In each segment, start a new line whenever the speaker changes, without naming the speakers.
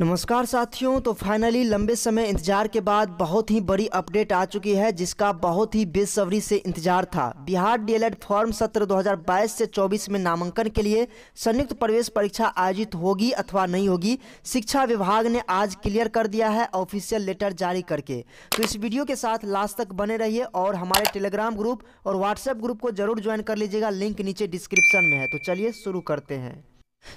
नमस्कार साथियों तो फाइनली लंबे समय इंतजार के बाद बहुत ही बड़ी अपडेट आ चुकी है जिसका बहुत ही बेसब्री से इंतजार था बिहार डीएलएड फॉर्म सत्र 2022 से 24 में नामांकन के लिए संयुक्त प्रवेश परीक्षा आयोजित होगी अथवा नहीं होगी शिक्षा विभाग ने आज क्लियर कर दिया है ऑफिशियल लेटर जारी करके तो इस वीडियो के साथ लास्ट तक बने रहिए और हमारे टेलीग्राम ग्रुप और व्हाट्सएप ग्रुप को जरूर ज्वाइन कर लीजिएगा लिंक नीचे डिस्क्रिप्शन में है तो चलिए शुरू करते हैं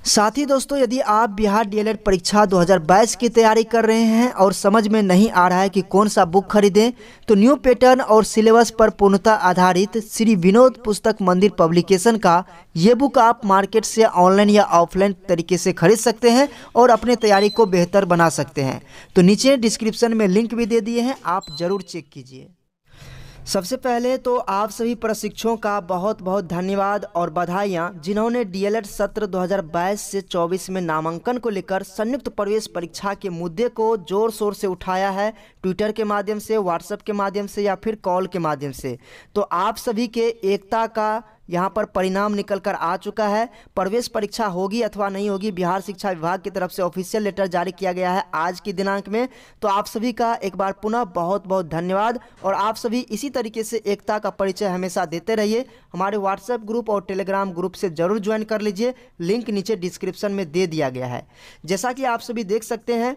साथ ही दोस्तों यदि आप बिहार डीएलएड परीक्षा 2022 की तैयारी कर रहे हैं और समझ में नहीं आ रहा है कि कौन सा बुक खरीदें तो न्यू पैटर्न और सिलेबस पर पूर्णतः आधारित श्री विनोद पुस्तक मंदिर पब्लिकेशन का ये बुक आप मार्केट से ऑनलाइन या ऑफलाइन तरीके से खरीद सकते हैं और अपने तैयारी को बेहतर बना सकते हैं तो नीचे डिस्क्रिप्शन में लिंक भी दे दिए हैं आप ज़रूर चेक कीजिए सबसे पहले तो आप सभी प्रशिक्षकों का बहुत बहुत धन्यवाद और बधाइयाँ जिन्होंने डीएलएड सत्र 2022 से 24 में नामांकन को लेकर संयुक्त प्रवेश परीक्षा के मुद्दे को जोर शोर से उठाया है ट्विटर के माध्यम से व्हाट्सएप के माध्यम से या फिर कॉल के माध्यम से तो आप सभी के एकता का यहाँ पर परिणाम निकल कर आ चुका है प्रवेश परीक्षा होगी अथवा नहीं होगी बिहार शिक्षा विभाग की तरफ से ऑफिशियल लेटर जारी किया गया है आज की दिनांक में तो आप सभी का एक बार पुनः बहुत बहुत धन्यवाद और आप सभी इसी तरीके से एकता का परिचय हमेशा देते रहिए हमारे व्हाट्सएप ग्रुप और टेलीग्राम ग्रुप से जरूर ज्वाइन कर लीजिए लिंक नीचे डिस्क्रिप्शन में दे दिया गया है जैसा कि आप सभी देख सकते हैं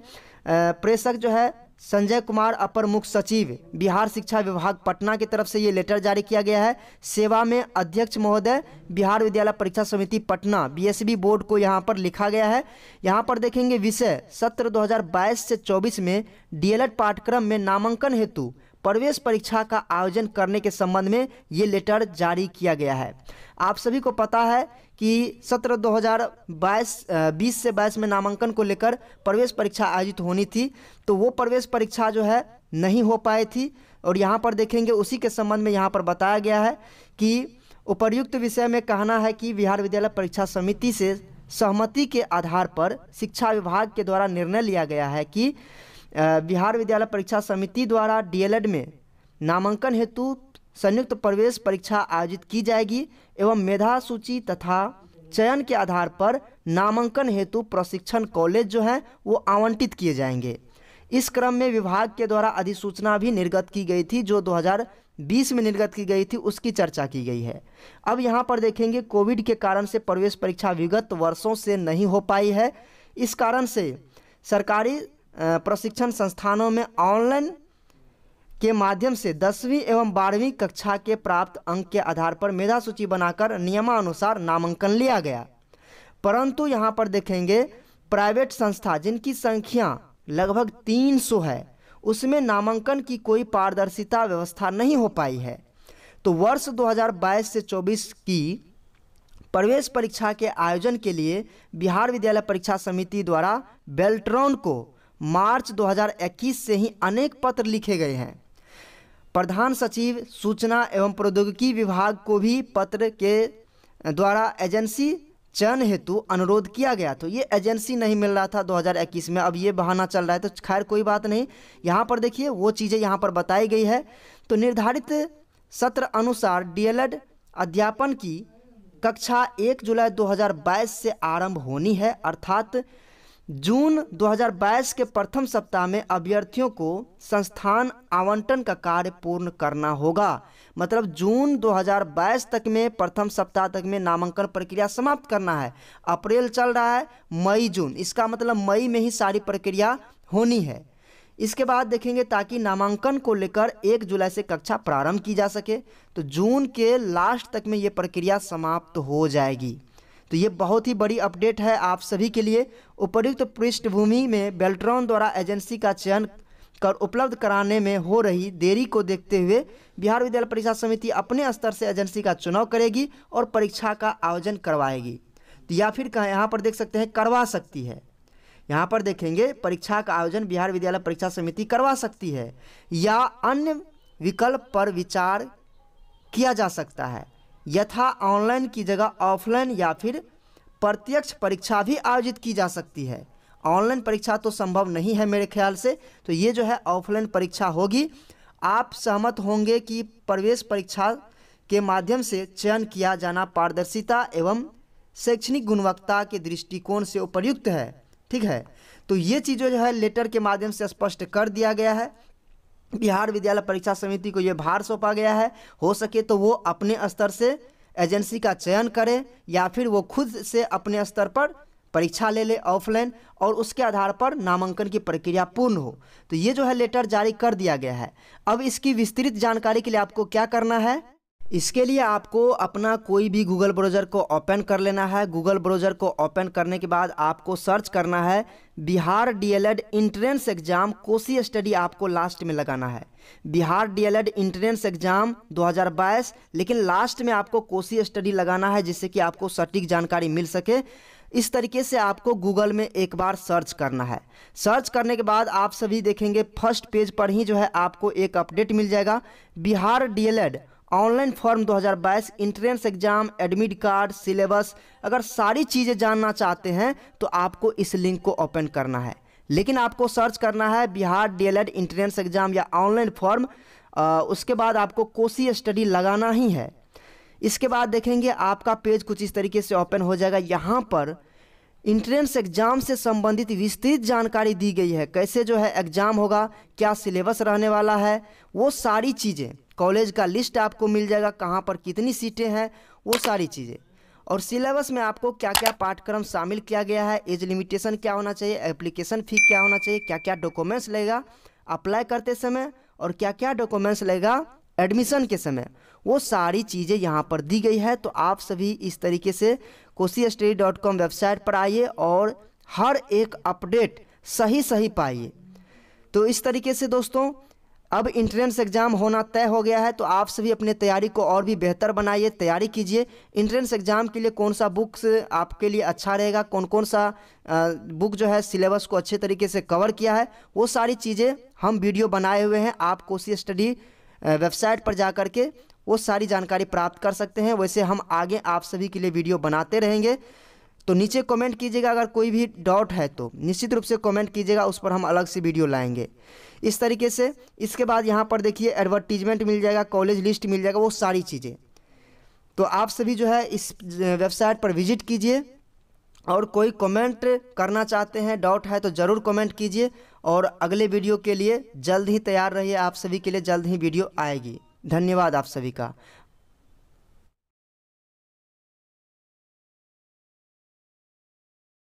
प्रेषक जो है संजय कुमार अपर मुख्य सचिव बिहार शिक्षा विभाग पटना की तरफ से ये लेटर जारी किया गया है सेवा में अध्यक्ष महोदय बिहार विद्यालय परीक्षा समिति पटना बीएसबी e बोर्ड को यहाँ पर लिखा गया है यहाँ पर देखेंगे विषय सत्र 2022 से 24 में डीएलएड पाठ्यक्रम में नामांकन हेतु प्रवेश परीक्षा का आयोजन करने के संबंध में ये लेटर जारी किया गया है आप सभी को पता है कि सत्र 2022 20 से बाईस में नामांकन को लेकर प्रवेश परीक्षा आयोजित होनी थी तो वो प्रवेश परीक्षा जो है नहीं हो पाई थी और यहाँ पर देखेंगे उसी के संबंध में यहाँ पर बताया गया है कि उपर्युक्त विषय में कहना है कि बिहार विद्यालय परीक्षा समिति से सहमति के आधार पर शिक्षा विभाग के द्वारा निर्णय लिया गया है कि बिहार विद्यालय परीक्षा समिति द्वारा डीएलएड में नामांकन हेतु संयुक्त प्रवेश परीक्षा आयोजित की जाएगी एवं मेधा सूची तथा चयन के आधार पर नामांकन हेतु प्रशिक्षण कॉलेज जो है वो आवंटित किए जाएंगे इस क्रम में विभाग के द्वारा अधिसूचना भी निर्गत की गई थी जो 2020 में निर्गत की गई थी उसकी चर्चा की गई है अब यहाँ पर देखेंगे कोविड के कारण से प्रवेश परीक्षा विगत वर्षों से नहीं हो पाई है इस कारण से सरकारी प्रशिक्षण संस्थानों में ऑनलाइन के माध्यम से दसवीं एवं बारहवीं कक्षा के प्राप्त अंक के आधार पर मेधा सूची बनाकर नियमानुसार नामांकन लिया गया परंतु यहाँ पर देखेंगे प्राइवेट संस्था जिनकी संख्या लगभग 300 है उसमें नामांकन की कोई पारदर्शिता व्यवस्था नहीं हो पाई है तो वर्ष 2022 से 24 की प्रवेश परीक्षा के आयोजन के लिए बिहार विद्यालय परीक्षा समिति द्वारा बेल्ट्रॉन को मार्च 2021 से ही अनेक पत्र लिखे गए हैं प्रधान सचिव सूचना एवं प्रौद्योगिकी विभाग को भी पत्र के द्वारा एजेंसी चयन हेतु अनुरोध किया गया तो ये एजेंसी नहीं मिल रहा था 2021 में अब ये बहाना चल रहा है तो खैर कोई बात नहीं यहाँ पर देखिए वो चीज़ें यहाँ पर बताई गई है तो निर्धारित सत्र अनुसार डीएलएड अध्यापन की कक्षा 1 जुलाई 2022 से आरंभ होनी है अर्थात जून 2022 के प्रथम सप्ताह में अभ्यर्थियों को संस्थान आवंटन का कार्य पूर्ण करना होगा मतलब जून 2022 तक में प्रथम सप्ताह तक में नामांकन प्रक्रिया समाप्त करना है अप्रैल चल रहा है मई जून इसका मतलब मई में ही सारी प्रक्रिया होनी है इसके बाद देखेंगे ताकि नामांकन को लेकर एक जुलाई से कक्षा प्रारंभ की जा सके तो जून के लास्ट तक में ये प्रक्रिया समाप्त हो जाएगी तो ये बहुत ही बड़ी अपडेट है आप सभी के लिए उपयुक्त पृष्ठभूमि में बेल्ट्रॉन द्वारा एजेंसी का चयन कर उपलब्ध कराने में हो रही देरी को देखते हुए बिहार विद्यालय परीक्षा समिति अपने स्तर से एजेंसी का चुनाव करेगी और परीक्षा का आयोजन करवाएगी तो या फिर कहाँ यहाँ पर देख सकते हैं करवा सकती है यहाँ पर देखेंगे परीक्षा का आयोजन बिहार विद्यालय परीक्षा समिति करवा सकती है या अन्य विकल्प पर विचार किया जा सकता है यथा ऑनलाइन की जगह ऑफलाइन या फिर प्रत्यक्ष परीक्षा भी आयोजित की जा सकती है ऑनलाइन परीक्षा तो संभव नहीं है मेरे ख्याल से तो ये जो है ऑफलाइन परीक्षा होगी आप सहमत होंगे कि प्रवेश परीक्षा के माध्यम से चयन किया जाना पारदर्शिता एवं शैक्षणिक गुणवत्ता के दृष्टिकोण से उपयुक्त है ठीक है तो ये चीज़ जो है लेटर के माध्यम से स्पष्ट कर दिया गया है बिहार विद्यालय परीक्षा समिति को ये भार सौंपा गया है हो सके तो वो अपने स्तर से एजेंसी का चयन करे या फिर वो खुद से अपने स्तर पर परीक्षा ले ले ऑफलाइन और उसके आधार पर नामांकन की प्रक्रिया पूर्ण हो तो ये जो है लेटर जारी कर दिया गया है अब इसकी विस्तृत जानकारी के लिए आपको क्या करना है इसके लिए आपको अपना कोई भी गूगल ब्राउज़र को ओपन कर लेना है गूगल ब्राउज़र को ओपन करने के बाद आपको सर्च करना है Bihar DElEd entrance exam Kosi study आपको लास्ट में लगाना है बिहार डीएलएड इंट्रेंस एग्ज़ाम 2022 लेकिन लास्ट में आपको कोसी स्टडी लगाना है जिससे कि आपको सटीक जानकारी मिल सके इस तरीके से आपको गूगल में एक बार सर्च करना है सर्च करने के बाद आप सभी देखेंगे फर्स्ट पेज पर ही जो है आपको एक अपडेट मिल जाएगा Bihar DElEd online form 2022 entrance exam admit card syllabus अगर सारी चीज़ें जानना चाहते हैं तो आपको इस लिंक को ओपन करना है लेकिन आपको सर्च करना है बिहार डीएलएड इंट्रेंस एग्ज़ाम या ऑनलाइन फॉर्म उसके बाद आपको कोसी स्टडी लगाना ही है इसके बाद देखेंगे आपका पेज कुछ इस तरीके से ओपन हो जाएगा यहाँ पर इंट्रेंस एग्जाम से संबंधित विस्तृत जानकारी दी गई है कैसे जो है एग्ज़ाम होगा क्या सिलेबस रहने वाला है वो सारी चीज़ें कॉलेज का लिस्ट आपको मिल जाएगा कहाँ पर कितनी सीटें हैं वो सारी चीज़ें और सिलेबस में आपको क्या क्या पाठ्यक्रम शामिल किया गया है एज लिमिटेशन क्या होना चाहिए एप्लीकेशन फ़ी क्या होना चाहिए क्या क्या डॉक्यूमेंट्स लगेगा अप्लाई करते समय और क्या क्या डॉक्यूमेंट्स लगेगा एडमिशन के समय वो सारी चीज़ें यहाँ पर दी गई है तो आप सभी इस तरीके से Kosi study dot com website पर आइए और हर एक अपडेट सही सही पाइए तो इस तरीके से दोस्तों अब इंट्रेंस एग्ज़ाम होना तय हो गया है तो आप सभी अपने तैयारी को और भी बेहतर बनाइए तैयारी कीजिए इंट्रेंस एग्ज़ाम के लिए कौन सा बुक्स आपके लिए अच्छा रहेगा कौन कौन सा बुक जो है सिलेबस को अच्छे तरीके से कवर किया है वो सारी चीज़ें हम वीडियो बनाए हुए हैं आप कोसी स्टडी वेबसाइट पर जा के वो सारी जानकारी प्राप्त कर सकते हैं वैसे हम आगे आप सभी के लिए वीडियो बनाते रहेंगे तो नीचे कमेंट कीजिएगा अगर कोई भी डाउट है तो निश्चित रूप से कमेंट कीजिएगा उस पर हम अलग से वीडियो लाएंगे इस तरीके से इसके बाद यहाँ पर देखिए एडवर्टीजमेंट मिल जाएगा कॉलेज लिस्ट मिल जाएगा वो सारी चीज़ें तो आप सभी जो है इस वेबसाइट पर विजिट कीजिए और कोई कमेंट करना चाहते हैं डाउट है तो ज़रूर कमेंट कीजिए और अगले वीडियो के लिए जल्द ही तैयार रहिए आप सभी के लिए जल्द ही वीडियो आएगी धन्यवाद आप सभी का